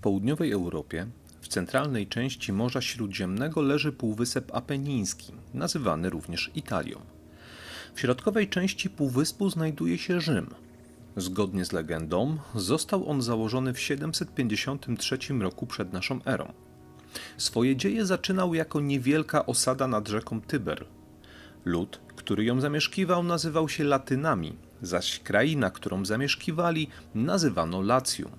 południowej Europie, w centralnej części Morza Śródziemnego leży Półwysep Apeniński, nazywany również Italią. W środkowej części półwyspu znajduje się Rzym. Zgodnie z legendą, został on założony w 753 roku przed naszą erą. Swoje dzieje zaczynał jako niewielka osada nad rzeką Tyber. Lud, który ją zamieszkiwał, nazywał się Latynami, zaś kraina, którą zamieszkiwali, nazywano Lacjum.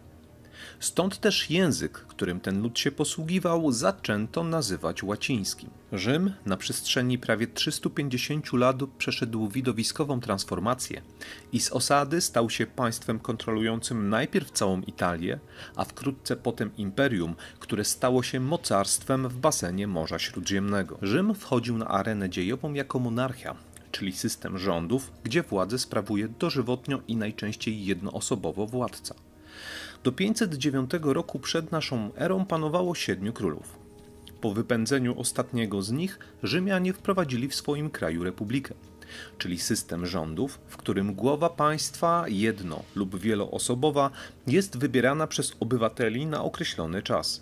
Stąd też język, którym ten lud się posługiwał, zaczęto nazywać łacińskim. Rzym na przestrzeni prawie 350 lat przeszedł widowiskową transformację i z osady stał się państwem kontrolującym najpierw całą Italię, a wkrótce potem imperium, które stało się mocarstwem w basenie Morza Śródziemnego. Rzym wchodził na arenę dziejową jako monarchia, czyli system rządów, gdzie władzę sprawuje dożywotnio i najczęściej jednoosobowo władca. Do 509 roku przed naszą erą panowało siedmiu królów. Po wypędzeniu ostatniego z nich Rzymianie wprowadzili w swoim kraju republikę, czyli system rządów, w którym głowa państwa, jedno lub wieloosobowa, jest wybierana przez obywateli na określony czas.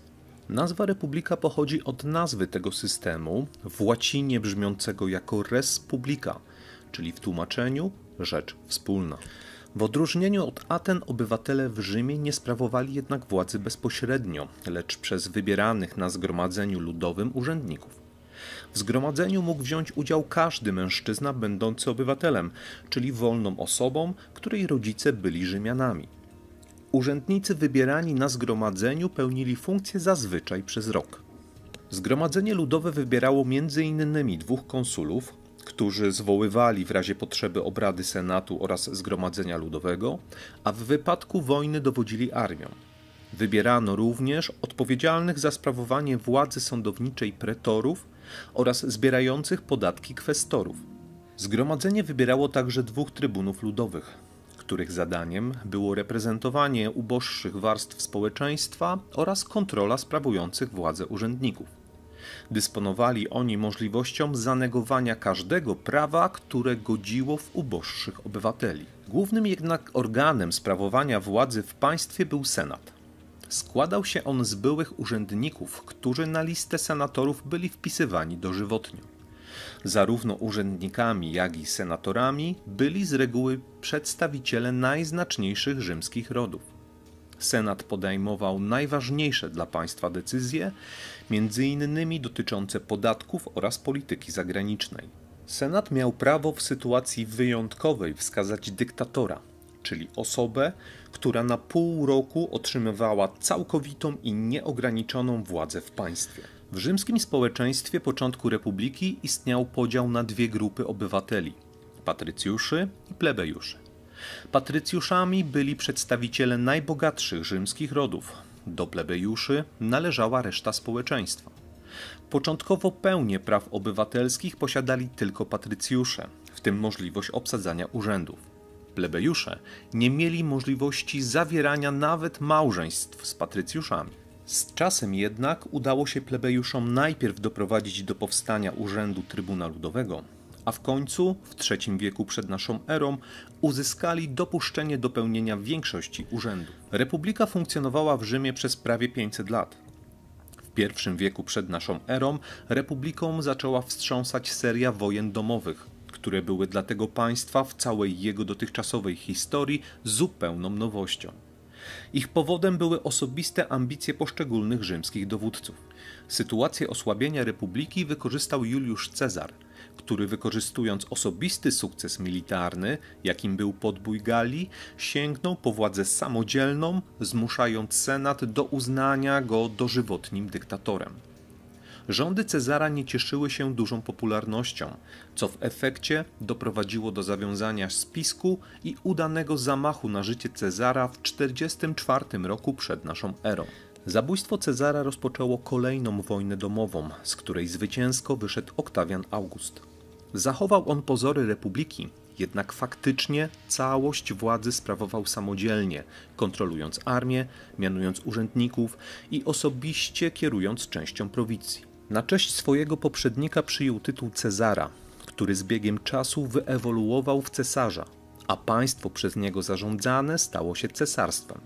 Nazwa republika pochodzi od nazwy tego systemu w łacinie brzmiącego jako res publica, czyli w tłumaczeniu rzecz wspólna. W odróżnieniu od Aten obywatele w Rzymie nie sprawowali jednak władzy bezpośrednio, lecz przez wybieranych na zgromadzeniu ludowym urzędników. W zgromadzeniu mógł wziąć udział każdy mężczyzna będący obywatelem, czyli wolną osobą, której rodzice byli Rzymianami. Urzędnicy wybierani na zgromadzeniu pełnili funkcję zazwyczaj przez rok. Zgromadzenie Ludowe wybierało m.in. dwóch konsulów, którzy zwoływali w razie potrzeby obrady Senatu oraz Zgromadzenia Ludowego, a w wypadku wojny dowodzili armią. Wybierano również odpowiedzialnych za sprawowanie władzy sądowniczej pretorów oraz zbierających podatki kwestorów. Zgromadzenie wybierało także dwóch trybunów ludowych, których zadaniem było reprezentowanie uboższych warstw społeczeństwa oraz kontrola sprawujących władzę urzędników. Dysponowali oni możliwością zanegowania każdego prawa, które godziło w uboższych obywateli. Głównym jednak organem sprawowania władzy w państwie był Senat. Składał się on z byłych urzędników, którzy na listę senatorów byli wpisywani dożywotnio. Zarówno urzędnikami, jak i senatorami byli z reguły przedstawiciele najznaczniejszych rzymskich rodów. Senat podejmował najważniejsze dla państwa decyzje, między innymi dotyczące podatków oraz polityki zagranicznej. Senat miał prawo w sytuacji wyjątkowej wskazać dyktatora, czyli osobę, która na pół roku otrzymywała całkowitą i nieograniczoną władzę w państwie. W rzymskim społeczeństwie początku republiki istniał podział na dwie grupy obywateli: patrycjuszy i plebejuszy. Patrycjuszami byli przedstawiciele najbogatszych rzymskich rodów. Do plebejuszy należała reszta społeczeństwa. Początkowo pełnię praw obywatelskich posiadali tylko patrycjusze, w tym możliwość obsadzania urzędów. Plebejusze nie mieli możliwości zawierania nawet małżeństw z patrycjuszami. Z czasem jednak udało się plebejuszom najpierw doprowadzić do powstania urzędu Trybuna Ludowego, a w końcu, w III wieku przed naszą erą, uzyskali dopuszczenie do pełnienia większości urzędu. Republika funkcjonowała w Rzymie przez prawie 500 lat. W I wieku przed naszą erą republiką zaczęła wstrząsać seria wojen domowych, które były dla tego państwa w całej jego dotychczasowej historii zupełną nowością. Ich powodem były osobiste ambicje poszczególnych rzymskich dowódców. Sytuację osłabienia republiki wykorzystał Juliusz Cezar – który wykorzystując osobisty sukces militarny, jakim był podbój Gali, sięgnął po władzę samodzielną, zmuszając Senat do uznania go dożywotnim dyktatorem. Rządy Cezara nie cieszyły się dużą popularnością, co w efekcie doprowadziło do zawiązania spisku i udanego zamachu na życie Cezara w 44 roku przed naszą erą. Zabójstwo Cezara rozpoczęło kolejną wojnę domową, z której zwycięsko wyszedł Oktawian August. Zachował on pozory republiki, jednak faktycznie całość władzy sprawował samodzielnie, kontrolując armię, mianując urzędników i osobiście kierując częścią prowincji. Na cześć swojego poprzednika przyjął tytuł Cezara, który z biegiem czasu wyewoluował w cesarza, a państwo przez niego zarządzane stało się cesarstwem.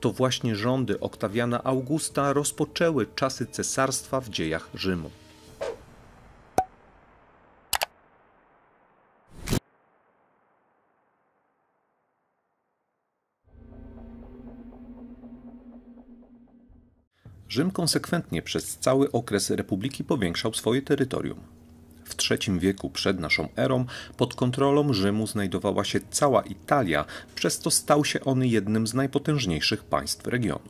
To właśnie rządy Oktawiana Augusta rozpoczęły czasy cesarstwa w dziejach Rzymu. Rzym konsekwentnie przez cały okres republiki powiększał swoje terytorium. III wieku przed naszą erą pod kontrolą Rzymu znajdowała się cała Italia, przez co stał się on jednym z najpotężniejszych państw regionu.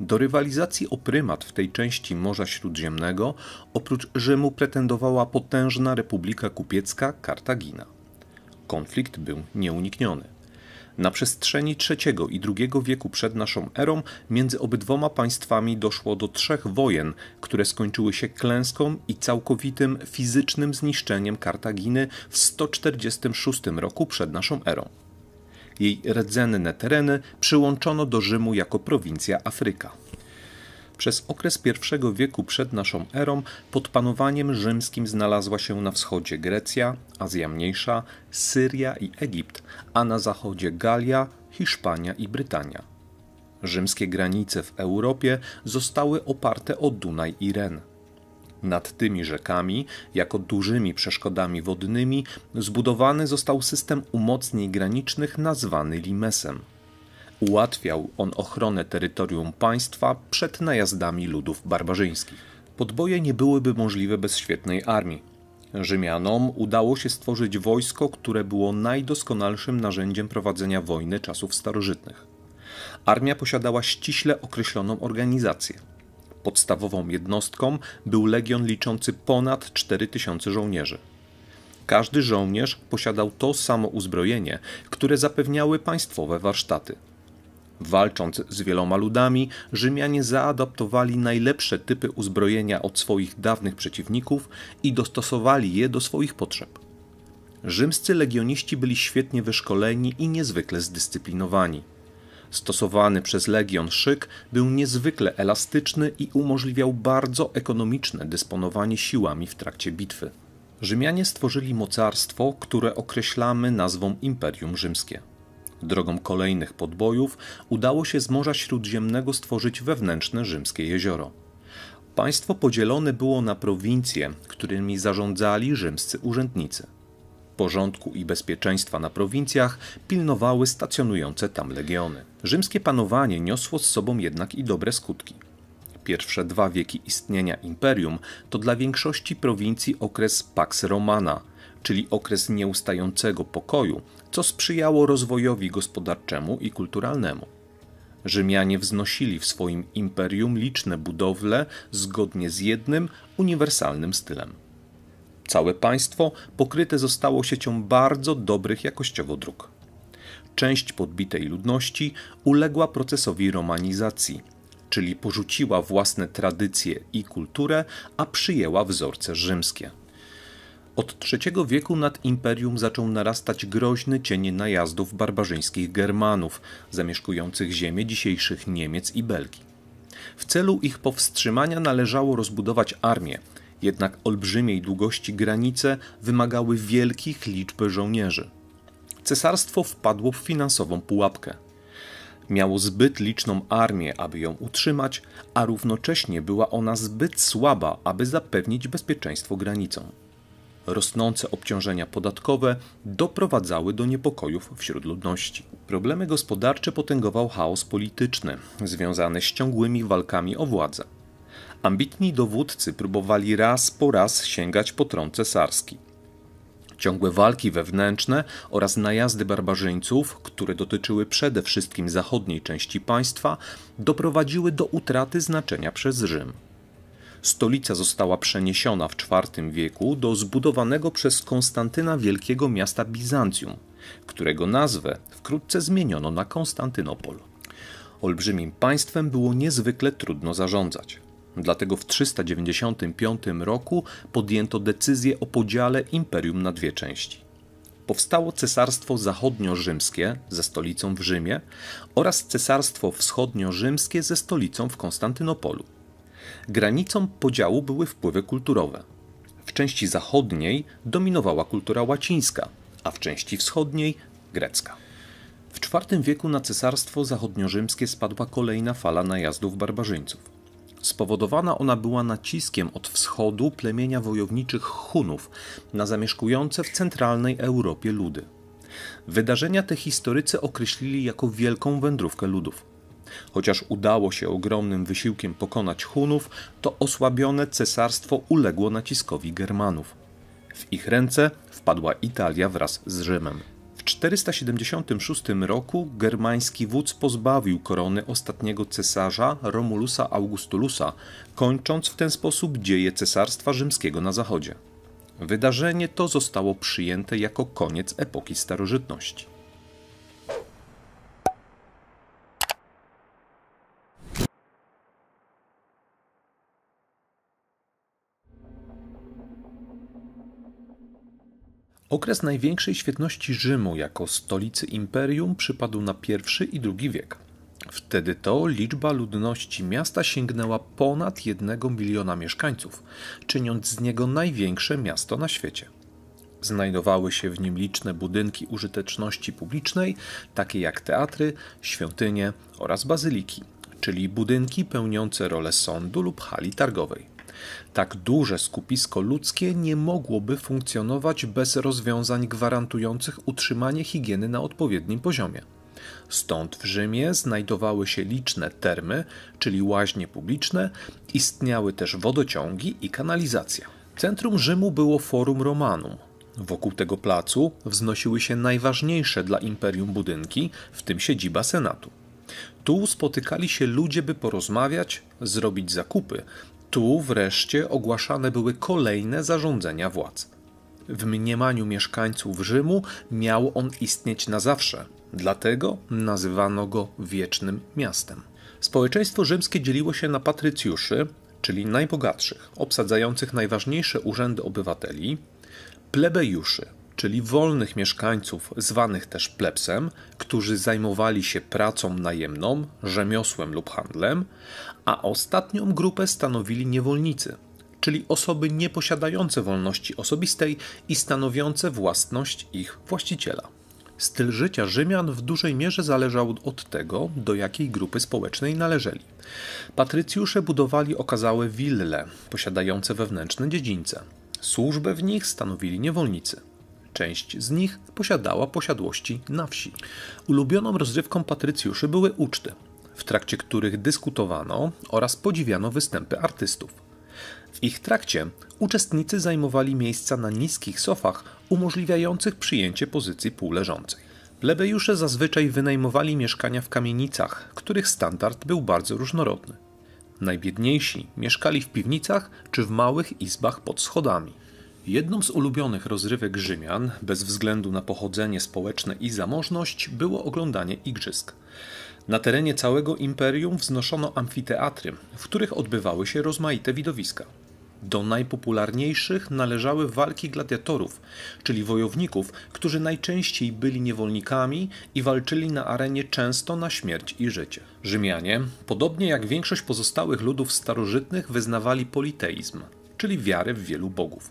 Do rywalizacji o prymat w tej części Morza Śródziemnego oprócz Rzymu pretendowała potężna Republika Kupiecka Kartagina. Konflikt był nieunikniony. Na przestrzeni III i II wieku przed naszą erą między obydwoma państwami doszło do trzech wojen, które skończyły się klęską i całkowitym fizycznym zniszczeniem Kartaginy w 146 roku przed naszą erą. Jej rdzenne tereny przyłączono do Rzymu jako prowincja Afryka. Przez okres I wieku przed naszą erą pod panowaniem rzymskim znalazła się na wschodzie Grecja, Azja Mniejsza, Syria i Egipt, a na zachodzie Galia, Hiszpania i Brytania. Rzymskie granice w Europie zostały oparte o Dunaj i Ren. Nad tymi rzekami, jako dużymi przeszkodami wodnymi, zbudowany został system umocnień granicznych nazwany Limesem. Ułatwiał on ochronę terytorium państwa przed najazdami ludów barbarzyńskich. Podboje nie byłyby możliwe bez świetnej armii. Rzymianom udało się stworzyć wojsko, które było najdoskonalszym narzędziem prowadzenia wojny czasów starożytnych. Armia posiadała ściśle określoną organizację. Podstawową jednostką był legion liczący ponad 4000 żołnierzy. Każdy żołnierz posiadał to samo uzbrojenie, które zapewniały państwowe warsztaty. Walcząc z wieloma ludami, Rzymianie zaadaptowali najlepsze typy uzbrojenia od swoich dawnych przeciwników i dostosowali je do swoich potrzeb. Rzymscy legioniści byli świetnie wyszkoleni i niezwykle zdyscyplinowani. Stosowany przez legion szyk był niezwykle elastyczny i umożliwiał bardzo ekonomiczne dysponowanie siłami w trakcie bitwy. Rzymianie stworzyli mocarstwo, które określamy nazwą Imperium Rzymskie. Drogą kolejnych podbojów udało się z Morza Śródziemnego stworzyć wewnętrzne rzymskie jezioro. Państwo podzielone było na prowincje, którymi zarządzali rzymscy urzędnicy. Porządku i bezpieczeństwa na prowincjach pilnowały stacjonujące tam legiony. Rzymskie panowanie niosło z sobą jednak i dobre skutki. Pierwsze dwa wieki istnienia imperium to dla większości prowincji okres Pax Romana, czyli okres nieustającego pokoju, co sprzyjało rozwojowi gospodarczemu i kulturalnemu. Rzymianie wznosili w swoim imperium liczne budowle zgodnie z jednym, uniwersalnym stylem. Całe państwo pokryte zostało siecią bardzo dobrych jakościowo dróg. Część podbitej ludności uległa procesowi romanizacji, czyli porzuciła własne tradycje i kulturę, a przyjęła wzorce rzymskie. Od III wieku nad imperium zaczął narastać groźny cień najazdów barbarzyńskich Germanów, zamieszkujących ziemię dzisiejszych Niemiec i Belgii. W celu ich powstrzymania należało rozbudować armię, jednak olbrzymiej długości granice wymagały wielkich liczb żołnierzy. Cesarstwo wpadło w finansową pułapkę. Miało zbyt liczną armię, aby ją utrzymać, a równocześnie była ona zbyt słaba, aby zapewnić bezpieczeństwo granicom rosnące obciążenia podatkowe doprowadzały do niepokojów wśród ludności. Problemy gospodarcze potęgował chaos polityczny, związany z ciągłymi walkami o władzę. Ambitni dowódcy próbowali raz po raz sięgać po tron cesarski. Ciągłe walki wewnętrzne oraz najazdy barbarzyńców, które dotyczyły przede wszystkim zachodniej części państwa, doprowadziły do utraty znaczenia przez Rzym. Stolica została przeniesiona w IV wieku do zbudowanego przez Konstantyna Wielkiego miasta Bizancjum, którego nazwę wkrótce zmieniono na Konstantynopol. Olbrzymim państwem było niezwykle trudno zarządzać. Dlatego w 395 roku podjęto decyzję o podziale imperium na dwie części. Powstało Cesarstwo Zachodnio-Rzymskie ze stolicą w Rzymie oraz Cesarstwo Wschodnio-Rzymskie ze stolicą w Konstantynopolu. Granicą podziału były wpływy kulturowe. W części zachodniej dominowała kultura łacińska, a w części wschodniej grecka. W IV wieku na cesarstwo zachodniorzymskie spadła kolejna fala najazdów barbarzyńców. Spowodowana ona była naciskiem od wschodu plemienia wojowniczych Hunów na zamieszkujące w centralnej Europie ludy. Wydarzenia te historycy określili jako wielką wędrówkę ludów. Chociaż udało się ogromnym wysiłkiem pokonać Hunów, to osłabione cesarstwo uległo naciskowi Germanów. W ich ręce wpadła Italia wraz z Rzymem. W 476 roku germański wódz pozbawił korony ostatniego cesarza Romulusa Augustulusa, kończąc w ten sposób dzieje cesarstwa rzymskiego na zachodzie. Wydarzenie to zostało przyjęte jako koniec epoki starożytności. Okres największej świetności Rzymu jako stolicy imperium przypadł na I i II wiek. Wtedy to liczba ludności miasta sięgnęła ponad 1 miliona mieszkańców, czyniąc z niego największe miasto na świecie. Znajdowały się w nim liczne budynki użyteczności publicznej, takie jak teatry, świątynie oraz bazyliki, czyli budynki pełniące rolę sądu lub hali targowej. Tak duże skupisko ludzkie nie mogłoby funkcjonować bez rozwiązań gwarantujących utrzymanie higieny na odpowiednim poziomie. Stąd w Rzymie znajdowały się liczne termy, czyli łaźnie publiczne, istniały też wodociągi i kanalizacja. Centrum Rzymu było Forum Romanum. Wokół tego placu wznosiły się najważniejsze dla imperium budynki, w tym siedziba Senatu. Tu spotykali się ludzie, by porozmawiać, zrobić zakupy, tu wreszcie ogłaszane były kolejne zarządzenia władz. W mniemaniu mieszkańców Rzymu miał on istnieć na zawsze, dlatego nazywano go wiecznym miastem. Społeczeństwo rzymskie dzieliło się na patrycjuszy, czyli najbogatszych, obsadzających najważniejsze urzędy obywateli, plebejuszy, czyli wolnych mieszkańców, zwanych też plebsem, którzy zajmowali się pracą najemną, rzemiosłem lub handlem, a ostatnią grupę stanowili niewolnicy, czyli osoby nieposiadające wolności osobistej i stanowiące własność ich właściciela. Styl życia Rzymian w dużej mierze zależał od tego, do jakiej grupy społecznej należeli. Patrycjusze budowali okazałe wille, posiadające wewnętrzne dziedzińce. Służbę w nich stanowili niewolnicy. Część z nich posiadała posiadłości na wsi. Ulubioną rozrywką patrycjuszy były uczty, w trakcie których dyskutowano oraz podziwiano występy artystów. W ich trakcie uczestnicy zajmowali miejsca na niskich sofach umożliwiających przyjęcie pozycji półleżącej. Plebejusze zazwyczaj wynajmowali mieszkania w kamienicach, których standard był bardzo różnorodny. Najbiedniejsi mieszkali w piwnicach czy w małych izbach pod schodami. Jedną z ulubionych rozrywek Rzymian, bez względu na pochodzenie społeczne i zamożność, było oglądanie igrzysk. Na terenie całego imperium wznoszono amfiteatry, w których odbywały się rozmaite widowiska. Do najpopularniejszych należały walki gladiatorów, czyli wojowników, którzy najczęściej byli niewolnikami i walczyli na arenie często na śmierć i życie. Rzymianie, podobnie jak większość pozostałych ludów starożytnych, wyznawali politeizm, czyli wiarę w wielu bogów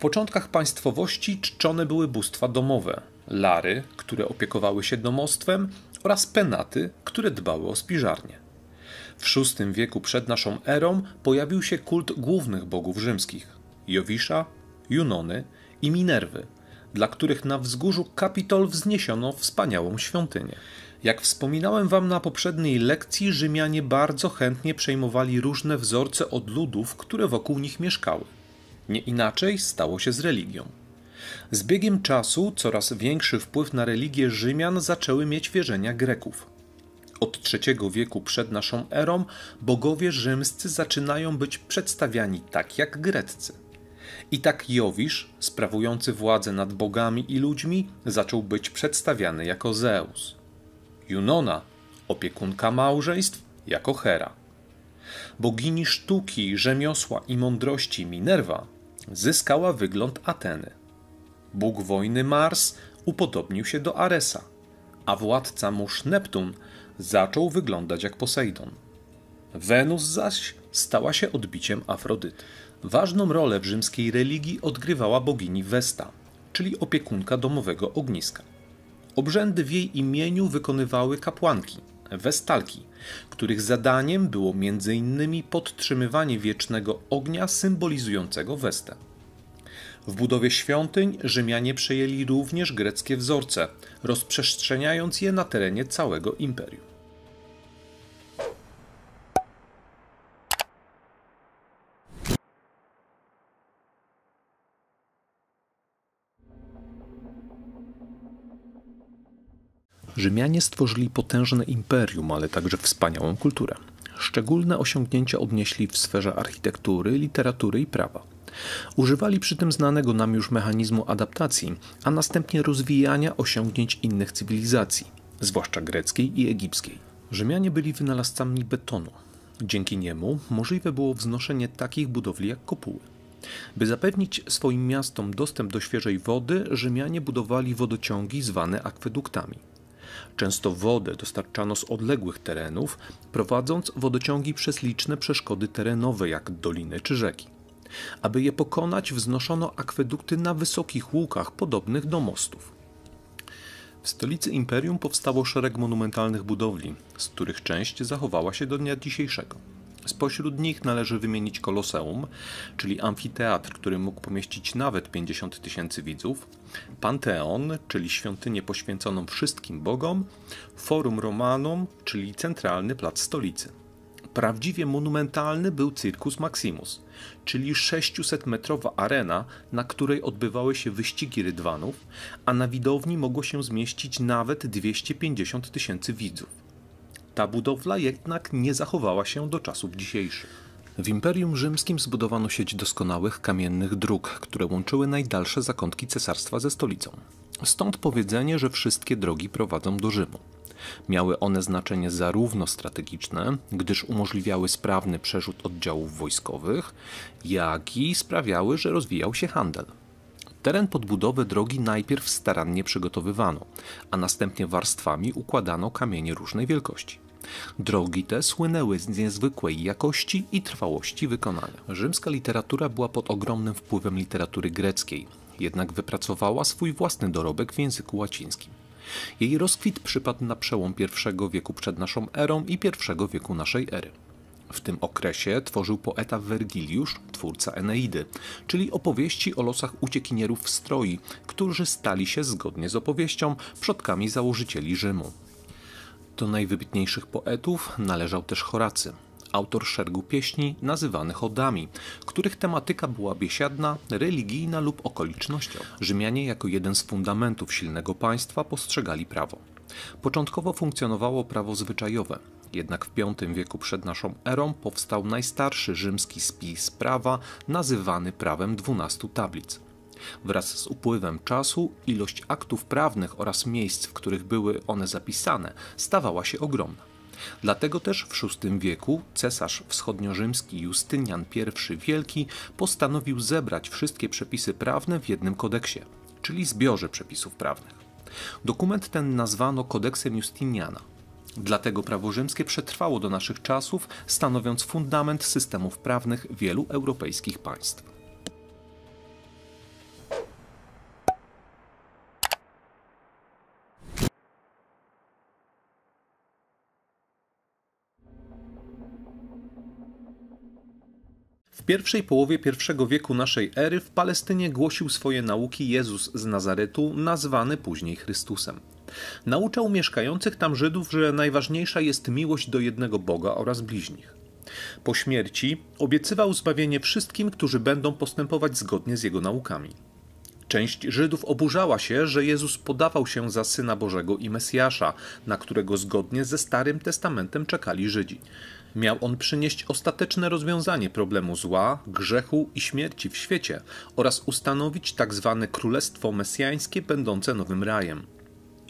początkach państwowości czczone były bóstwa domowe, lary, które opiekowały się domostwem oraz penaty, które dbały o spiżarnię. W VI wieku przed naszą erą pojawił się kult głównych bogów rzymskich Jowisza, Junony i Minerwy, dla których na wzgórzu Kapitol wzniesiono wspaniałą świątynię. Jak wspominałem wam na poprzedniej lekcji, Rzymianie bardzo chętnie przejmowali różne wzorce od ludów, które wokół nich mieszkały. Nie inaczej stało się z religią. Z biegiem czasu coraz większy wpływ na religię Rzymian zaczęły mieć wierzenia Greków. Od III wieku przed naszą erą bogowie rzymscy zaczynają być przedstawiani tak jak greccy. I tak Jowisz, sprawujący władzę nad bogami i ludźmi, zaczął być przedstawiany jako Zeus. Junona, opiekunka małżeństw, jako Hera. Bogini sztuki, rzemiosła i mądrości Minerva zyskała wygląd Ateny. Bóg wojny Mars upodobnił się do Aresa, a władca mórz Neptun zaczął wyglądać jak Posejdon. Wenus zaś stała się odbiciem Afrodyty. Ważną rolę w rzymskiej religii odgrywała bogini Vesta, czyli opiekunka domowego ogniska. Obrzędy w jej imieniu wykonywały kapłanki, Westalki, których zadaniem było m.in. podtrzymywanie wiecznego ognia symbolizującego Westę. W budowie świątyń Rzymianie przejęli również greckie wzorce, rozprzestrzeniając je na terenie całego imperium. Rzymianie stworzyli potężne imperium, ale także wspaniałą kulturę. Szczególne osiągnięcia odnieśli w sferze architektury, literatury i prawa. Używali przy tym znanego nam już mechanizmu adaptacji, a następnie rozwijania osiągnięć innych cywilizacji, zwłaszcza greckiej i egipskiej. Rzymianie byli wynalazcami betonu. Dzięki niemu możliwe było wznoszenie takich budowli jak kopuły. By zapewnić swoim miastom dostęp do świeżej wody, Rzymianie budowali wodociągi zwane akweduktami. Często wodę dostarczano z odległych terenów, prowadząc wodociągi przez liczne przeszkody terenowe, jak doliny czy rzeki. Aby je pokonać, wznoszono akwedukty na wysokich łukach, podobnych do mostów. W stolicy imperium powstało szereg monumentalnych budowli, z których część zachowała się do dnia dzisiejszego. Spośród nich należy wymienić Koloseum, czyli amfiteatr, który mógł pomieścić nawet 50 tysięcy widzów, Panteon, czyli świątynię poświęconą wszystkim bogom, Forum Romanum, czyli centralny plac stolicy. Prawdziwie monumentalny był Circus Maximus, czyli 600-metrowa arena, na której odbywały się wyścigi rydwanów, a na widowni mogło się zmieścić nawet 250 tysięcy widzów. Ta budowla jednak nie zachowała się do czasów dzisiejszych. W Imperium Rzymskim zbudowano sieć doskonałych kamiennych dróg, które łączyły najdalsze zakątki cesarstwa ze stolicą. Stąd powiedzenie, że wszystkie drogi prowadzą do Rzymu. Miały one znaczenie zarówno strategiczne, gdyż umożliwiały sprawny przerzut oddziałów wojskowych, jak i sprawiały, że rozwijał się handel. Teren pod budowę drogi najpierw starannie przygotowywano, a następnie warstwami układano kamienie różnej wielkości. Drogi te słynęły z niezwykłej jakości i trwałości wykonania. Rzymska literatura była pod ogromnym wpływem literatury greckiej, jednak wypracowała swój własny dorobek w języku łacińskim. Jej rozkwit przypadł na przełom I wieku przed naszą erą i I wieku naszej ery. W tym okresie tworzył poeta Wergiliusz, twórca Eneidy, czyli opowieści o losach uciekinierów w stroi, którzy stali się, zgodnie z opowieścią, przodkami założycieli Rzymu. Do najwybitniejszych poetów należał też Horacy, autor szeregu pieśni nazywanych odami, których tematyka była biesiadna, religijna lub okolicznościowa. Rzymianie jako jeden z fundamentów silnego państwa postrzegali prawo. Początkowo funkcjonowało prawo zwyczajowe, jednak w V wieku przed naszą erą powstał najstarszy rzymski spis prawa, nazywany prawem 12 tablic. Wraz z upływem czasu ilość aktów prawnych oraz miejsc, w których były one zapisane, stawała się ogromna. Dlatego też w VI wieku cesarz wschodniorzymski Justynian I Wielki postanowił zebrać wszystkie przepisy prawne w jednym kodeksie, czyli zbiorze przepisów prawnych. Dokument ten nazwano kodeksem Justiniana. Dlatego prawo rzymskie przetrwało do naszych czasów, stanowiąc fundament systemów prawnych wielu europejskich państw. pierwszej połowie I wieku naszej ery w Palestynie głosił swoje nauki Jezus z Nazaretu, nazwany później Chrystusem. Nauczał mieszkających tam Żydów, że najważniejsza jest miłość do jednego Boga oraz bliźnich. Po śmierci obiecywał zbawienie wszystkim, którzy będą postępować zgodnie z jego naukami. Część Żydów oburzała się, że Jezus podawał się za Syna Bożego i Mesjasza, na którego zgodnie ze Starym Testamentem czekali Żydzi. Miał on przynieść ostateczne rozwiązanie problemu zła, grzechu i śmierci w świecie oraz ustanowić tzw. Tak królestwo mesjańskie będące nowym rajem.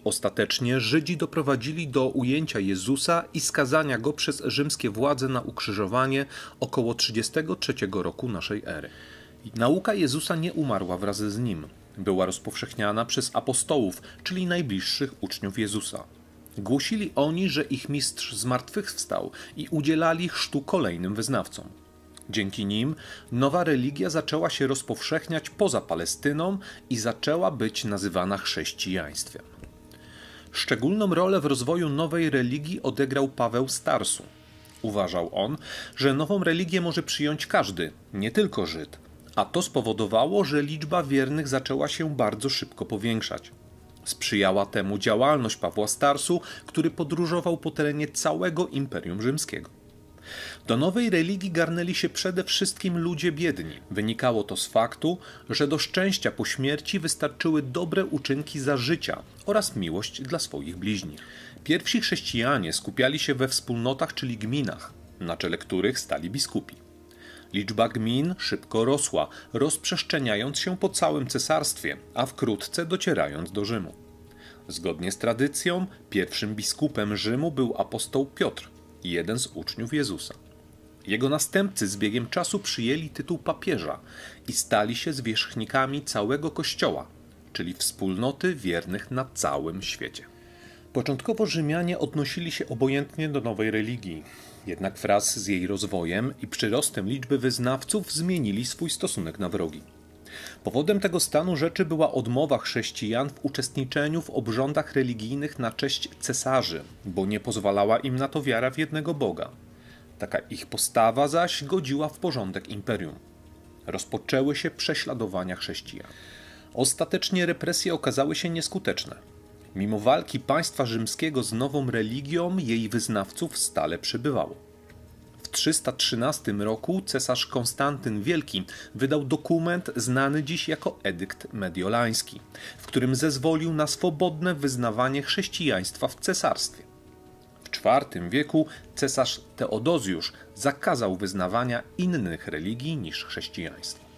Ostatecznie Żydzi doprowadzili do ujęcia Jezusa i skazania go przez rzymskie władze na ukrzyżowanie około 33 roku naszej ery. Nauka Jezusa nie umarła wraz z nim. Była rozpowszechniana przez apostołów, czyli najbliższych uczniów Jezusa. Głosili oni, że ich mistrz zmartwychwstał i udzielali chrztu kolejnym wyznawcom. Dzięki nim nowa religia zaczęła się rozpowszechniać poza Palestyną i zaczęła być nazywana chrześcijaństwem. Szczególną rolę w rozwoju nowej religii odegrał Paweł Starsu. Uważał on, że nową religię może przyjąć każdy, nie tylko Żyd, a to spowodowało, że liczba wiernych zaczęła się bardzo szybko powiększać. Sprzyjała temu działalność Pawła Starsu, który podróżował po terenie całego Imperium Rzymskiego. Do nowej religii garnęli się przede wszystkim ludzie biedni. Wynikało to z faktu, że do szczęścia po śmierci wystarczyły dobre uczynki za życia oraz miłość dla swoich bliźnich. Pierwsi chrześcijanie skupiali się we wspólnotach, czyli gminach, na czele których stali biskupi. Liczba gmin szybko rosła, rozprzestrzeniając się po całym cesarstwie, a wkrótce docierając do Rzymu. Zgodnie z tradycją, pierwszym biskupem Rzymu był apostoł Piotr, jeden z uczniów Jezusa. Jego następcy z biegiem czasu przyjęli tytuł papieża i stali się zwierzchnikami całego kościoła, czyli wspólnoty wiernych na całym świecie. Początkowo Rzymianie odnosili się obojętnie do nowej religii, jednak wraz z jej rozwojem i przyrostem liczby wyznawców zmienili swój stosunek na wrogi. Powodem tego stanu rzeczy była odmowa chrześcijan w uczestniczeniu w obrządach religijnych na cześć cesarzy, bo nie pozwalała im na to wiara w jednego Boga. Taka ich postawa zaś godziła w porządek imperium. Rozpoczęły się prześladowania chrześcijan. Ostatecznie represje okazały się nieskuteczne. Mimo walki państwa rzymskiego z nową religią, jej wyznawców stale przybywało. W 313 roku cesarz Konstantyn Wielki wydał dokument znany dziś jako Edykt Mediolański, w którym zezwolił na swobodne wyznawanie chrześcijaństwa w cesarstwie. W IV wieku cesarz Teodozjusz zakazał wyznawania innych religii niż chrześcijaństwo.